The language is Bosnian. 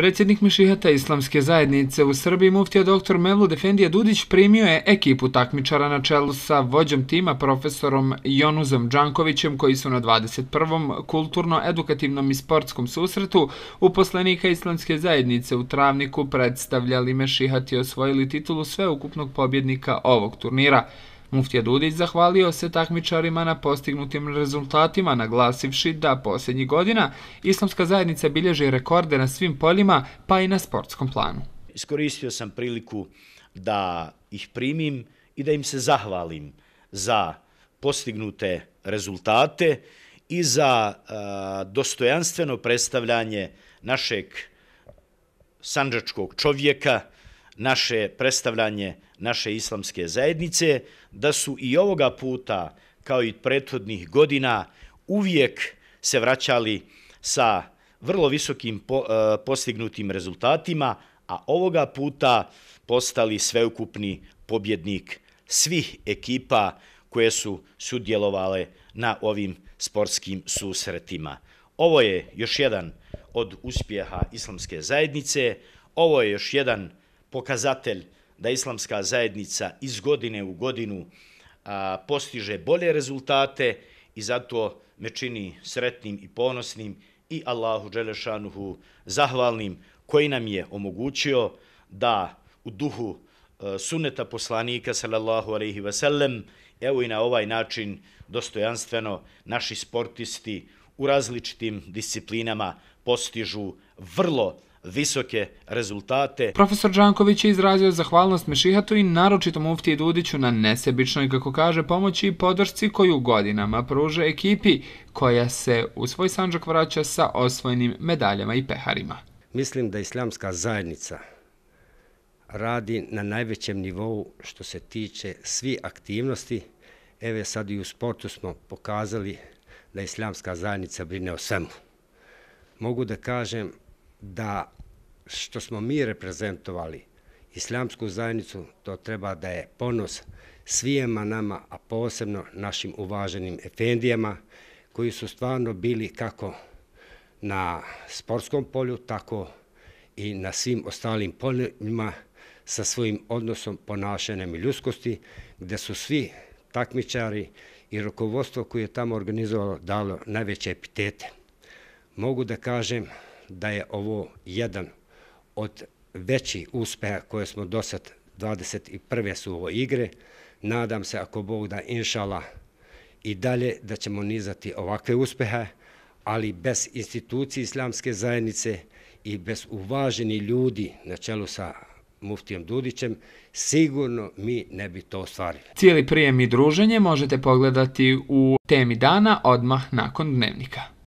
Predsjednik Mešihata Islamske zajednice u Srbiji muftija dr. Mevlu Defendija Dudić primio je ekipu takmičara na čelu sa vođom tima profesorom Jonuzom Đankovićem koji su na 21. kulturno-edukativnom i sportskom susretu uposlenika Islamske zajednice u Travniku predstavljali Mešihat i osvojili titulu sveukupnog pobjednika ovog turnira. Muftija Dudić zahvalio se takmičarima na postignutim rezultatima, naglasivši da posljednjih godina islamska zajednica bilježi rekorde na svim poljima, pa i na sportskom planu. Iskoristio sam priliku da ih primim i da im se zahvalim za postignute rezultate i za e, dostojanstveno predstavljanje našeg sanđačkog čovjeka, naše predstavljanje naše islamske zajednice, da su i ovoga puta, kao i prethodnih godina, uvijek se vraćali sa vrlo visokim e, postignutim rezultatima, a ovoga puta postali sveukupni pobjednik svih ekipa koje su sudjelovale na ovim sportskim susretima. Ovo je još jedan od uspjeha islamske zajednice, ovo je još jedan od pokazatelj da islamska zajednica iz godine u godinu a, postiže bolje rezultate i zato me čini sretnim i ponosnim i Allahu Đelešanuhu zahvalnim koji nam je omogućio da u duhu e, suneta poslanika sallallahu alaihi ve sellem evo i na ovaj način dostojanstveno naši sportisti u različitim disciplinama postižu vrlo visoke rezultate. Profesor Đanković je izrazio zahvalnost Mešihatu i naročitom Uftije Dudiću na nesebičnoj, kako kaže, pomoći i podršci koju godinama pruža ekipi koja se u svoj sanđak vraća sa osvojenim medaljama i peharima. Mislim da islamska zajednica radi na najvećem nivou što se tiče svi aktivnosti. Evo sad i u sportu smo pokazali da islamska zajednica brine o svemu. Mogu da kažem da što smo mi reprezentovali islamsku zajednicu, to treba da je ponos svijema nama, a posebno našim uvaženim efendijama, koji su stvarno bili kako na sportskom polju, tako i na svim ostalim poljima sa svojim odnosom ponašanjem i ljudskosti, gde su svi takmičari i rukovodstvo koje je tamo organizovalo dalo najveće epitete. Mogu da kažem da je ovo jedan od većih uspeha koje smo do sad 21. su ovo igre. Nadam se, ako Bog da inšala i dalje, da ćemo nizati ovakve uspehe, ali bez institucije islamske zajednice i bez uvaženi ljudi na čelu sa Muftijom Dudićem, sigurno mi ne bi to ostvarili. Cijeli prijem i druženje možete pogledati u temi dana odmah nakon dnevnika.